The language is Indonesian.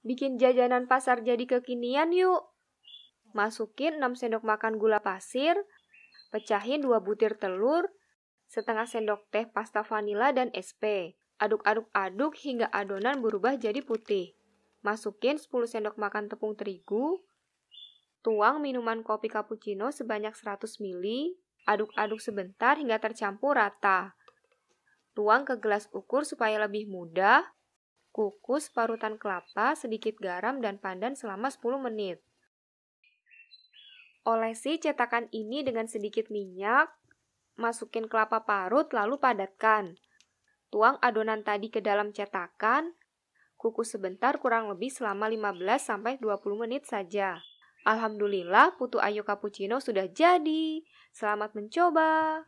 Bikin jajanan pasar jadi kekinian yuk. Masukin 6 sendok makan gula pasir, pecahin 2 butir telur, setengah sendok teh pasta vanila dan SP. Aduk-aduk-aduk hingga adonan berubah jadi putih. Masukin 10 sendok makan tepung terigu, tuang minuman kopi cappuccino sebanyak 100 ml, aduk-aduk sebentar hingga tercampur rata. Tuang ke gelas ukur supaya lebih mudah, Kukus parutan kelapa, sedikit garam, dan pandan selama 10 menit. Olesi cetakan ini dengan sedikit minyak, masukin kelapa parut lalu padatkan. Tuang adonan tadi ke dalam cetakan, kukus sebentar kurang lebih selama 15-20 menit saja. Alhamdulillah, putu ayu cappuccino sudah jadi. Selamat mencoba!